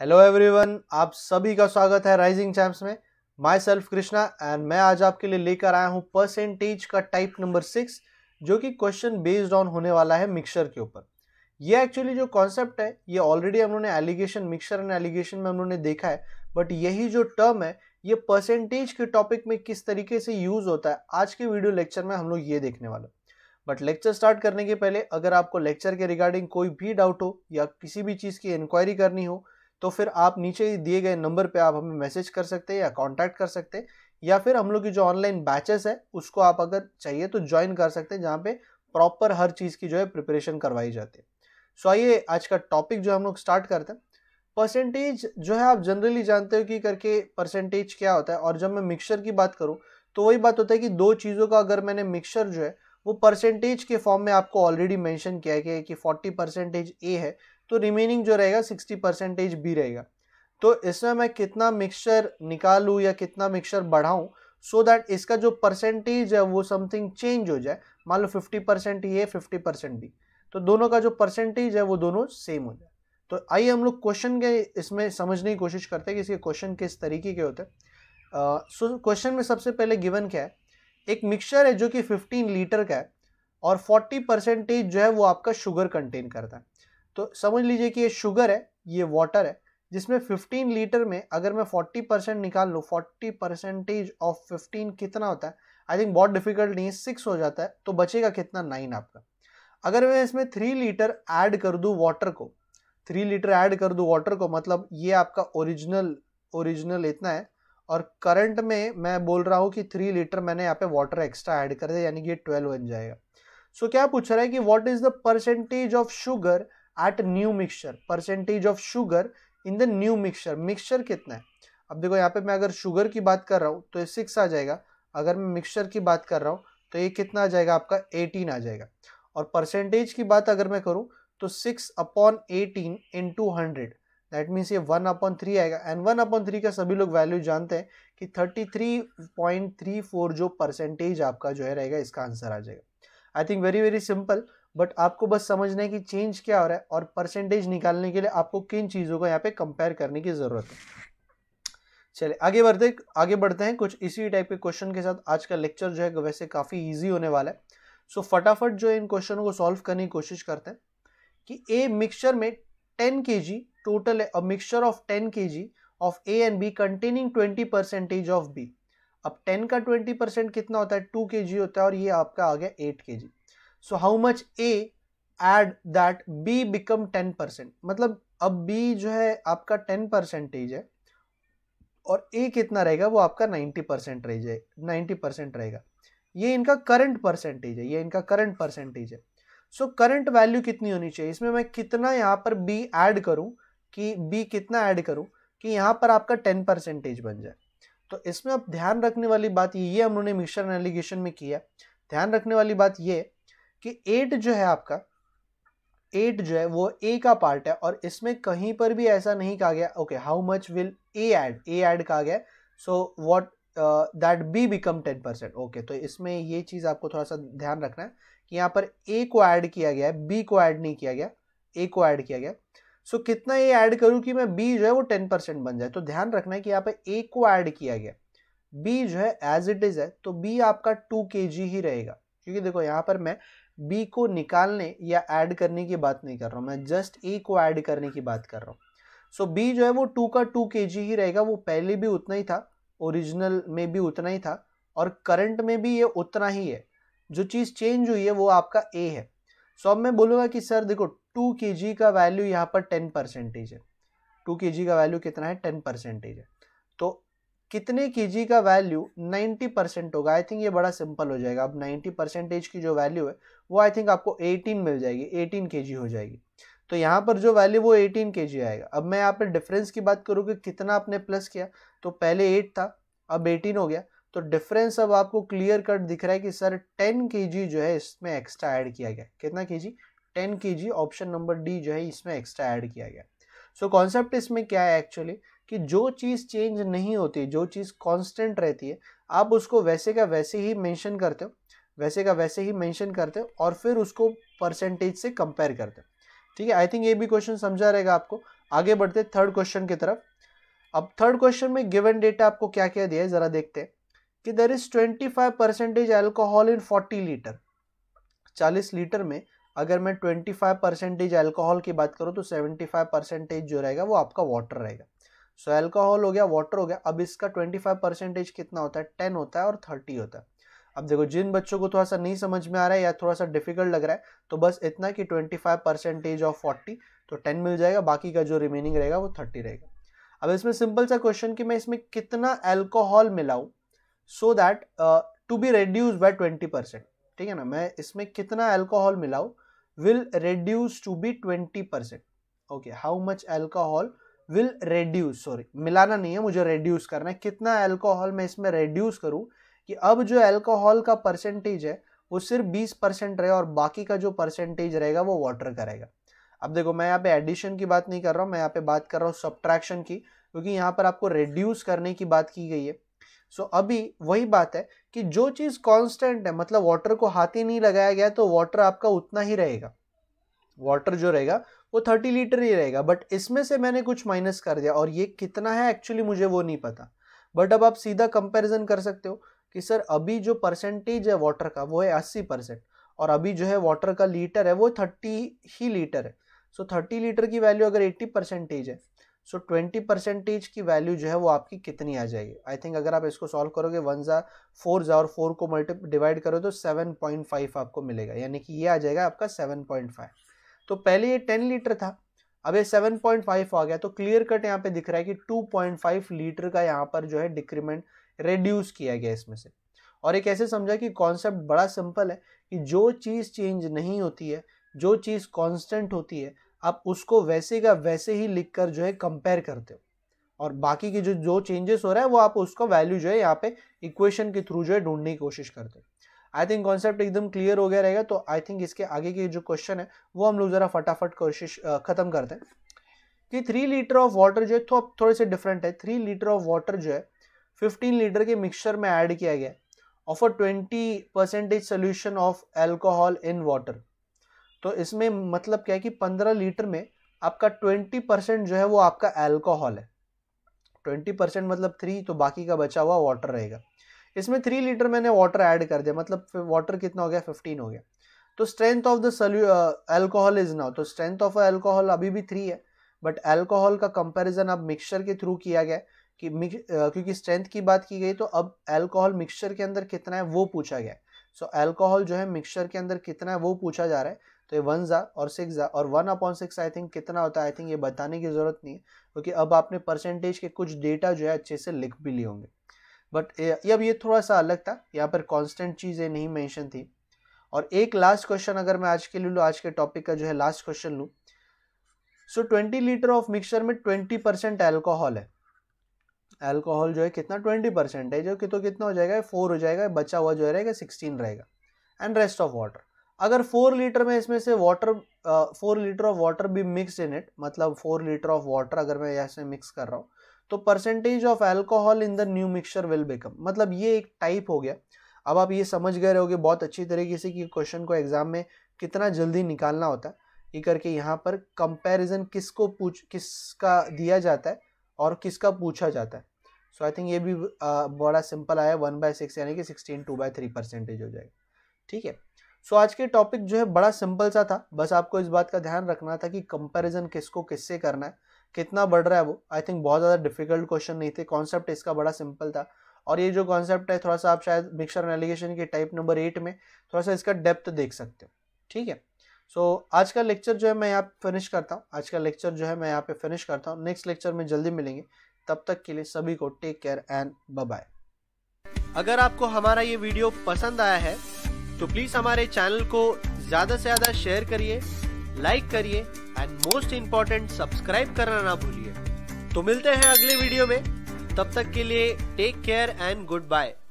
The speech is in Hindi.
हेलो एवरीवन आप सभी का स्वागत है राइजिंग चैम्प्स में माय सेल्फ कृष्णा एंड मैं आज आपके लिए लेकर आया हूं परसेंटेज का टाइप नंबर सिक्स जो कि क्वेश्चन बेस्ड ऑन होने वाला है मिक्सर के ऊपर ये एक्चुअली जो कॉन्सेप्ट है ये ऑलरेडी हम लोगों ने एलिगेशन मिक्सर एंड एलिगेशन में हम लोगों ने देखा है बट यही जो टर्म है ये परसेंटेज के टॉपिक में किस तरीके से यूज होता है आज के वीडियो लेक्चर में हम लोग ये देखने वाले हैं बट लेक्चर स्टार्ट करने के पहले अगर आपको लेक्चर के रिगार्डिंग कोई भी डाउट हो या किसी भी चीज़ की इंक्वायरी करनी हो तो फिर आप नीचे दिए गए नंबर पे आप हमें मैसेज कर सकते हैं या कांटेक्ट कर सकते हैं या फिर हम लोग की जो ऑनलाइन बैचेस है उसको आप अगर चाहिए तो ज्वाइन कर सकते हैं जहाँ पे प्रॉपर हर चीज़ की जो है प्रिपरेशन करवाई जाती है सो आइए आज का टॉपिक जो हम लोग स्टार्ट करते हैं परसेंटेज जो है आप जनरली जानते हो कि करके परसेंटेज क्या होता है और जब मैं मिक्सचर की बात करूँ तो वही बात होता है कि दो चीज़ों का अगर मैंने मिक्सचर जो है वो परसेंटेज के फॉर्म में आपको ऑलरेडी मेंशन किया गया है कि फोर्टी परसेंटेज ए है तो रिमेनिंग जो रहेगा सिक्सटी परसेंटेज बी रहेगा तो इसमें मैं कितना मिक्सचर निकालूँ या कितना मिक्सचर बढ़ाऊँ सो दैट इसका जो परसेंटेज है वो समथिंग चेंज हो जाए मान लो fifty percent A fifty percent B तो दोनों का जो परसेंटेज है वो दोनों सेम हो जाए तो आइए हम लोग क्वेश्चन के इसमें समझने की कोशिश करते हैं कि इसके क्वेश्चन किस तरीके के होते हैं सो क्वेश्चन में सबसे पहले गिवन क्या है एक मिक्सचर है जो कि 15 लीटर का है और 40 परसेंटेज जो है वो आपका शुगर कंटेन करता है तो समझ लीजिए कि ये शुगर है ये वाटर है जिसमें 15 लीटर में अगर मैं 40 परसेंट निकाल लूँ 40 परसेंटेज ऑफ 15 कितना होता है आई थिंक बहुत डिफिकल्ट नहीं है सिक्स हो जाता है तो बचेगा कितना नाइन आपका अगर मैं इसमें थ्री लीटर ऐड कर दूँ वाटर को थ्री लीटर ऐड कर दूँ वाटर को मतलब ये आपका ओरिजिनल ओरिजिनल इतना है और करंट में मैं बोल रहा हूँ कि थ्री लीटर मैंने यहाँ पे वाटर एक्स्ट्रा ऐड कर दिया यानी कि ये ट्वेल्व बन जाएगा सो so, क्या पूछ रहा है कि what is the percentage of sugar at new mixture percentage of sugar in the new mixture mixture कितना है अब देखो यहाँ पे मैं अगर शुगर की बात कर रहा हूँ तो ये सिक्स आ जाएगा अगर मैं मिक्सचर की बात कर रहा हूँ तो ये कितना आ जाएगा आपका एटीन आ जाएगा और परसेंटेज की बात अगर मैं करूँ तो six upon eighteen into hundred that means ये वन अपॉन थ्री आएगा एंड वन अपॉन थ्री का सभी लोग वैल्यू जानते हैं कि thirty three point three four जो परसेंटेज आपका जो है रहेगा इसका आंसर आ जाएगा I think very very simple but आपको बस समझना है कि चेंज क्या हो रहा है और परसेंटेज निकालने के लिए आपको किन चीज़ों को यहाँ पे कंपेयर करने की ज़रूरत है चलिए आगे बढ़ते आगे बढ़ते हैं कुछ इसी टाइप के क्वेश्चन के साथ आज का लेक्चर जो है वैसे काफ़ी ईजी होने वाला है सो so, फटाफट जो इन क्वेश्चनों को सॉल्व करने की कोशिश करते हैं कि ए मिक्सचर में टेन के जी total a mixture of 10 kg of A and B containing 20 percentage of B. अब 10 का 20 परसेंट कितना होता है 2 के होता है और ये आपका आ गया 8 K G so how much A add that B become 10 percent मतलब अब बी जो है आपका 10 परसेंटेज है और ए कितना रहेगा वो आपका 90 परसेंट रह जाए 90 परसेंट रहेगा ये इनका करंट परसेंटेज है ये इनका करंट परसेंटेज है सो करंट वैल्यू कितनी होनी चाहिए इसमें मैं कितना यहाँ पर बी ऐड करूँ कि बी कितना ऐड करूं कि यहाँ पर आपका टेन परसेंटेज बन जाए तो इसमें अब ध्यान रखने वाली बात ये हम उन्होंने मिक्सर एलिगेशन में किया ध्यान रखने वाली बात ये कि एट जो है आपका एट जो है वो ए का पार्ट है और इसमें कहीं पर भी ऐसा नहीं कहा गया okay how much will A add A add कहा गया so what that B become ten percent okay तो इसमें ये चीज़ आपको थोड़ा सा ध्यान रखना है कि यहाँ पर ए को ऐड किया गया है बी को ऐड नहीं किया गया ए को ऐड किया गया सो so, कितना ये ऐड करूँ कि मैं बी जो है वो टेन परसेंट बन जाए तो ध्यान रखना है कि यहाँ पे ए को ऐड किया गया बी जो है एज इट इज़ है तो बी आपका टू के ही रहेगा क्योंकि देखो यहाँ पर मैं बी को निकालने या ऐड करने की बात नहीं कर रहा हूँ मैं जस्ट ए को ऐड करने की बात कर रहा हूँ सो बी जो है वो टू का टू के ही रहेगा वो पहले भी उतना ही था ओरिजिनल में भी उतना ही था और करंट में भी ये उतना ही है जो चीज़ चेंज हुई है वो आपका ए है सो अब मैं बोलूँगा कि सर देखो टू के का वैल्यू यहाँ पर टेन परसेंटेज है टू के का वैल्यू कितना है टेन परसेंटेज है तो कितने के का वैल्यू नाइन्टी परसेंट होगा आई थिंक ये बड़ा सिंपल हो जाएगा अब नाइन्टी परसेंटेज की जो वैल्यू है वो आई थिंक आपको एटीन मिल जाएगी एटीन के हो जाएगी तो यहाँ पर जो वैल्यू वो एटीन के आएगा अब मैं यहाँ पर डिफरेंस की बात करूँ कि कितना आपने प्लस किया तो पहले एट था अब एटीन हो गया तो डिफरेंस अब आपको क्लियर कट दिख रहा है कि सर टेन के जो है इसमें एक्स्ट्रा ऐड किया गया कितना K G ten K option number D जो है इसमें एक्स्ट्रा ऐड किया गया सो so, कॉन्सेप्ट इसमें क्या है एक्चुअली कि जो चीज़ चेंज नहीं होती जो चीज़ कांस्टेंट रहती है आप उसको वैसे का वैसे ही मेंशन करते हो वैसे का वैसे ही मेंशन करते हो और फिर उसको परसेंटेज से कंपेयर करते हो ठीक है आई थिंक ये भी क्वेश्चन समझा रहेगा आपको आगे बढ़ते थर्ड क्वेश्चन की तरफ अब थर्ड क्वेश्चन में गिवन डेटा आपको क्या क्या दिया है ज़रा देखते हैं कि there is twenty five percentage alcohol in forty litre चालीस लीटर में अगर मैं ट्वेंटी फाइव परसेंटेज एल्कोहल की बात करूँ तो सेवेंटी फाइव परसेंटेज जो रहेगा वो आपका वाटर रहेगा सो so, एल्कोहल हो गया वाटर हो गया अब इसका ट्वेंटी फाइव परसेंटेज कितना होता है टेन होता है और थर्टी होता है अब देखो जिन बच्चों को थोड़ा सा नहीं समझ में आ रहा है या थोड़ा सा डिफिकल्ट लग रहा है तो बस इतना कि twenty five percentage of forty तो टेन मिल जाएगा बाकी का जो रिमेनिंग रहेगा वो थर्टी रहेगा अब इसमें सिंपल सा क्वेश्चन कि मैं इसमें कितना एल्कोहल मिलाऊँ so that to be reduce by twenty percent ठीक है ना मैं इसमें कितना एल्कोहल मिलाऊ will reduce to be twenty percent okay how much alcohol will reduce sorry मिलाना नहीं है मुझे रेड्यूस करना है कितना एल्कोहल मैं इसमें रेड्यूस करूँ कि अब जो एल्कोहल का परसेंटेज है वो सिर्फ बीस परसेंट रहे और बाकी का जो परसेंटेज रहेगा वो वाटर का रहेगा अब देखो मैं यहाँ पे एडिशन की बात नहीं कर रहा हूँ मैं यहाँ पे बात कर रहा हूँ सब्ट्रैक्शन की क्योंकि यहाँ पर आपको रिड्यूस करने की बात की गई है सो so, अभी वही बात है कि जो चीज़ कांस्टेंट है मतलब वाटर को हाथ ही नहीं लगाया गया तो वाटर आपका उतना ही रहेगा वाटर जो रहेगा वो थर्टी लीटर ही रहेगा बट इसमें से मैंने कुछ माइनस कर दिया और ये कितना है एक्चुअली मुझे वो नहीं पता बट अब आप सीधा कंपेरिजन कर सकते हो कि सर अभी जो परसेंटेज है वाटर का वो है अस्सी परसेंट और अभी जो है वाटर का लीटर है वो थर्टी ही लीटर है सो थर्टी लीटर की वैल्यू अगर एट्टी परसेंटेज है सो ट्वेंटी परसेंटेज की वैल्यू जो है वो आपकी कितनी आ जाएगी आई थिंक अगर आप इसको सॉल्व करोगे वन ज़ा फोर ज़ा और फोर को मल्टी डिवाइड करो तो सेवन पॉइंट फाइव आपको मिलेगा यानी कि ये आ जाएगा आपका सेवन पॉइंट फाइव तो पहले ये टेन लीटर था अब ये सेवन पॉइंट फाइव आ गया तो क्लियर कट यहाँ पे दिख रहा है कि टू पॉइंट फाइव लीटर का यहाँ पर जो है डिक्रीमेंट रिड्यूस किया गया इसमें से और एक ऐसे समझा कि कॉन्सेप्ट बड़ा सिंपल है कि जो चीज़ चेंज नहीं होती है जो चीज़ कॉन्स्टेंट होती है आप उसको वैसे का वैसे ही लिख कर जो है कंपेयर करते हो और बाकी के जो जो चेंजेस हो रहा है वो आप उसका वैल्यू जो है यहाँ पे इक्वेशन के थ्रू जो है ढूंढने की कोशिश करते हो आई थिंक कॉन्सेप्ट एकदम क्लियर हो गया रहेगा तो आई थिंक इसके आगे के जो क्वेश्चन है वो हम लोग ज़रा फटाफट कोशिश ख़त्म करते हैं कि थ्री लीटर ऑफ वाटर जो है थो, तो थोड़े से डिफरेंट है थ्री लीटर ऑफ वाटर जो है फिफ्टीन लीटर के मिक्सचर में ऐड किया गया of a twenty percentage solution of alcohol in water तो इसमें मतलब क्या है कि पंद्रह लीटर में आपका ट्वेंटी परसेंट जो है वो आपका एल्कोहल है ट्वेंटी परसेंट मतलब थ्री तो बाकी का बचा हुआ वाटर रहेगा इसमें थ्री लीटर मैंने वाटर ऐड कर दिया मतलब वाटर कितना हो गया फिफ्टीन हो गया तो स्ट्रेंथ ऑफ द सल्यू एल्कोहल इज नाउ तो स्ट्रेंथ ऑफ एल्कोहल अभी भी थ्री है बट एल्कोहल का कंपेरिजन अब मिक्सचर के थ्रू किया गया कि मिक्स uh, क्योंकि स्ट्रेंथ की बात की गई तो अब एल्कोहल मिक्सचर के अंदर कितना है वो पूछा गया सो so, एल्कोहल जो है मिक्सचर के अंदर कितना है वो पूछा जा रहा है तो ये वन ज़ा और सिक्स ज़ा और one upon six I think कितना होता है आई थिंक ये बताने की ज़रूरत नहीं है क्योंकि अब आपने परसेंटेज के कुछ डेटा जो है अच्छे से लिख भी लिए होंगे बट अब ये थोड़ा सा अलग था यहाँ पर कॉन्स्टेंट चीज़ें नहीं मैंशन थी और एक लास्ट क्वेश्चन अगर मैं आज के लिए लूँ आज के टॉपिक का जो है लास्ट क्वेश्चन लूँ so twenty litre of mixture में ट्वेंटी परसेंट एल्कोहल है एल्कोहल जो है कितना ट्वेंटी परसेंट है जो कि तो कितना हो जाएगा फोर हो जाएगा बचा हुआ जो रहेगा सिक्सटीन रहेगा एंड रेस्ट ऑफ वाटर अगर फोर लीटर में इसमें से water four litre of water भी मिक्स इन इट मतलब फोर लीटर ऑफ वाटर अगर मैं ऐसे मिक्स कर रहा हूँ तो percentage of alcohol in the new mixture will become मतलब ये एक टाइप हो गया अब आप ये समझ गए रहोगे बहुत अच्छी तरीके से कि क्वेश्चन को एग्जाम में कितना जल्दी निकालना होता है ये करके यहाँ पर किस किसको पूछ किसका दिया जाता है और किसका पूछा जाता है सो आई थिंक ये भी आ, बड़ा सिंपल आया वन बाय सिक्स यानी कि sixteen two by three percentage हो जाएगा ठीक है सो आज के टॉपिक जो है बड़ा सिंपल सा था बस आपको इस बात का ध्यान रखना था कि कंपैरिजन किसको किससे करना है कितना बढ़ रहा है वो आई थिंक बहुत ज़्यादा डिफिकल्ट क्वेश्चन नहीं थे कॉन्सेप्ट इसका बड़ा सिंपल था और ये जो कॉन्सेप्ट है थोड़ा सा आप शायद मिक्सर एलिगेशन के टाइप नंबर एट में थोड़ा सा इसका डेप्थ देख सकते हो ठीक है सो so, आज का लेक्चर जो है मैं यहाँ फिनिश करता हूँ आज का लेक्चर जो है मैं यहाँ पे फिनिश करता हूँ नेक्स्ट लेक्चर में जल्दी मिलेंगे तब तक के लिए सभी को टेक केयर एंड बाय अगर आपको हमारा ये वीडियो पसंद आया है तो प्लीज हमारे चैनल को ज्यादा से ज्यादा शेयर करिए लाइक करिए एंड मोस्ट इंपॉर्टेंट सब्सक्राइब करना ना भूलिए तो मिलते हैं अगले वीडियो में तब तक के लिए take care and good bye